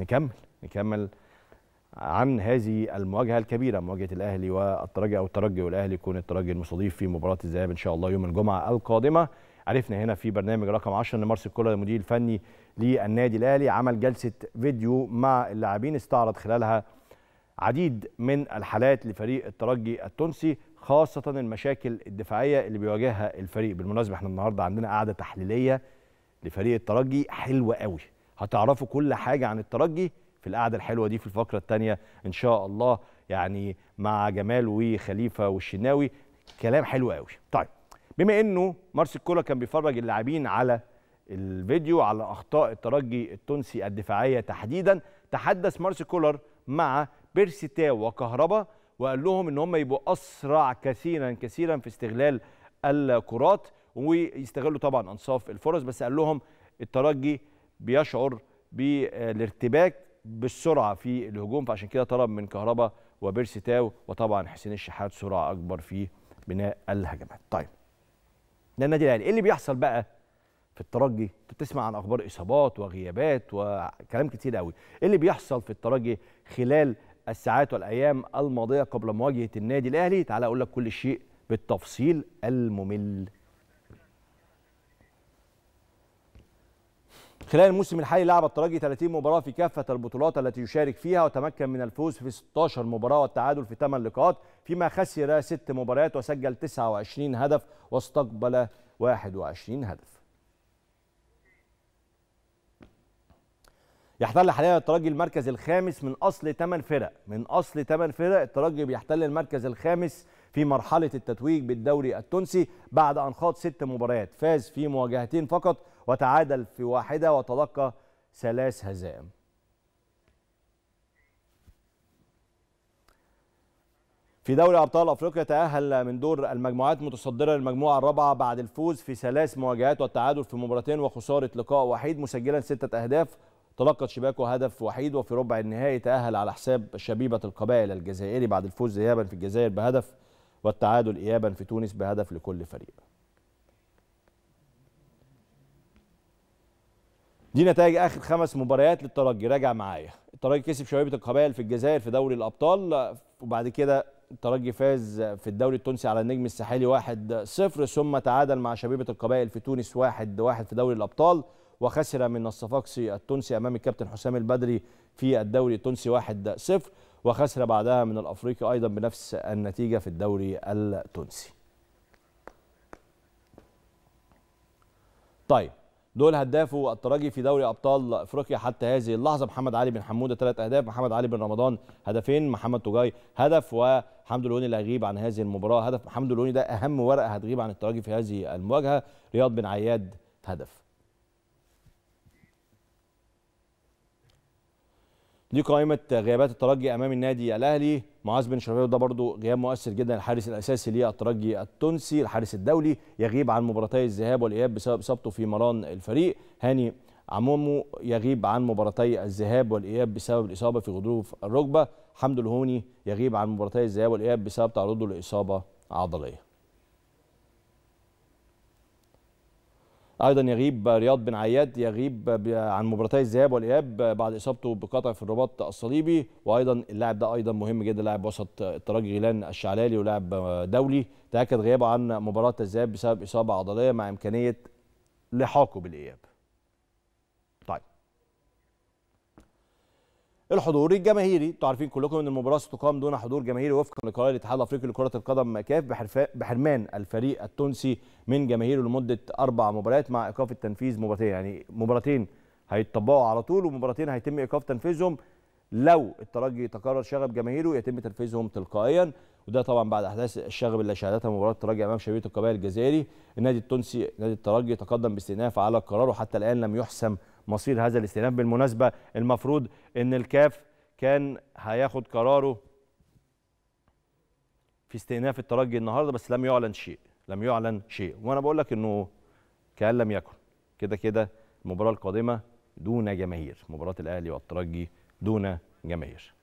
نكمل نكمل عن هذه المواجهه الكبيره مواجهه الاهلي والترجي او الترجي والاهلي يكون الترجي المستضيف في مباراه الذهاب ان شاء الله يوم الجمعه القادمه عرفنا هنا في برنامج رقم 10 ان مارسيل كولر المدير الفني للنادي الاهلي عمل جلسه فيديو مع اللاعبين استعرض خلالها عديد من الحالات لفريق الترجي التونسي خاصه المشاكل الدفاعيه اللي بيواجهها الفريق بالمناسبه احنا النهارده عندنا قاعده تحليليه لفريق الترجي حلوه قوي هتعرفوا كل حاجه عن الترجي في القعده الحلوه دي في الفقره الثانيه ان شاء الله يعني مع جمال وخليفه والشناوي كلام حلو قوي طيب بما انه مارسيل كولا كان بيفرج اللاعبين على الفيديو على اخطاء الترجي التونسي الدفاعيه تحديدا تحدث مارسيل كولر مع بيرسي تاو وكهربا وقال لهم ان هم يبقوا اسرع كثيرا كثيرا في استغلال الكرات ويستغلوا طبعا انصاف الفرص بس قال لهم الترجي بيشعر بالارتباك بالسرعه في الهجوم فعشان كده طلب من كهربا وبيرسي تاو وطبعا حسين الشحات سرعه اكبر في بناء الهجمات. طيب ده النادي الاهلي ايه اللي بيحصل بقى في الترجي؟ انت بتسمع عن اخبار اصابات وغيابات وكلام كتير قوي. ايه اللي بيحصل في الترجي خلال الساعات والايام الماضيه قبل مواجهه النادي الاهلي؟ تعالى اقول لك كل شيء بالتفصيل الممل. خلال الموسم الحالي لعب الترجي 30 مباراة في كافة البطولات التي يشارك فيها وتمكن من الفوز في 16 مباراة والتعادل في 8 لقاءات فيما خسر 6 مباريات وسجل 29 هدف واستقبل 21 هدف. يحتل حاليا الترجي المركز الخامس من اصل 8 فرق، من اصل 8 فرق الترجي بيحتل المركز الخامس في مرحلة التتويج بالدوري التونسي بعد أن خاض 6 مباريات فاز في مواجهتين فقط وتعادل في واحدة وتلقى ثلاث هزائم في دوري أبطال أفريقيا تأهل من دور المجموعات متصدرة للمجموعة الرابعة بعد الفوز في ثلاث مواجهات والتعادل في مباراتين وخسارة لقاء وحيد مسجلا ستة أهداف تلقت شباكو هدف وحيد وفي ربع النهائي تأهل على حساب شبيبة القبائل الجزائري بعد الفوز ايابا في الجزائر بهدف والتعادل إيابا في تونس بهدف لكل فريق دي نتائج اخر خمس مباريات للترجي راجع معايا الترجي كسب شبيبه القبائل في الجزائر في دوري الابطال وبعد كده الترجي فاز في الدوري التونسي على النجم الساحلي 1-0 ثم تعادل مع شبيبه القبائل في تونس 1-1 في دوري الابطال وخسر من الصفاقسي التونسي امام الكابتن حسام البدري في الدوري التونسي 1-0 وخسر بعدها من الافريقي ايضا بنفس النتيجه في الدوري التونسي. طيب دول هدافو الترجي في دوري ابطال افريقيا حتى هذه اللحظه محمد علي بن حموده ثلاث اهداف محمد علي بن رمضان هدفين محمد توجاي هدف وحمد لله اللي هيغيب عن هذه المباراه هدف محمد الوني ده اهم ورقه هتغيب عن الترجي في هذه المواجهه رياض بن عياد هدف دي قائمه غيابات الترجي امام النادي الاهلي معاذ بن شرفيه ده برضه غياب مؤثر جدا الحارس الاساسي للترجي التونسي الحارس الدولي يغيب عن مباراتي الذهاب والاياب بسبب اصابته في مران الفريق هاني عمومه يغيب عن مباراتي الذهاب والاياب بسبب الاصابه في غضروف الركبه حمد الهوني يغيب عن مباراتي الذهاب والاياب بسبب تعرضه لاصابه عضليه ايضا يغيب رياض بن عياد يغيب عن مباراتي الذهاب والاياب بعد اصابته بقطع في الرباط الصليبي وايضا اللاعب ده ايضا مهم جدا لاعب وسط الترجي غيلان الشعلالي ولاعب دولي تاكد غيابه عن مباراه الذهاب بسبب اصابه عضليه مع امكانيه لحاقه بالاياب الحضور الجماهيري انتوا عارفين كلكم ان المباراه ستقام دون حضور جماهيري وفقا لقرار الاتحاد الافريقي لكره القدم كاف بحرمان الفريق التونسي من جماهيره لمده اربع مباريات مع ايقاف التنفيذ مباراتين يعني مباراتين هيتطبقوا على طول ومباراتين هيتم ايقاف تنفيذهم لو الترجي تقرر شغب جماهيره يتم تنفيذهم تلقائيا وده طبعا بعد احداث الشغب اللي شهدتها مباراه الترجي امام شبيبه القبائل الجزائري النادي التونسي نادي الترجي تقدم باستئناف على قراره حتى الان لم يحسم مصير هذا الاستئناف بالمناسبه المفروض ان الكاف كان هياخد قراره في استئناف الترجي النهارده بس لم يعلن شيء لم يعلن شيء وانا بقول لك انه كان لم يكن كده كده المباراه القادمه دون جماهير مباراه الاهلي والترجي دون جماهير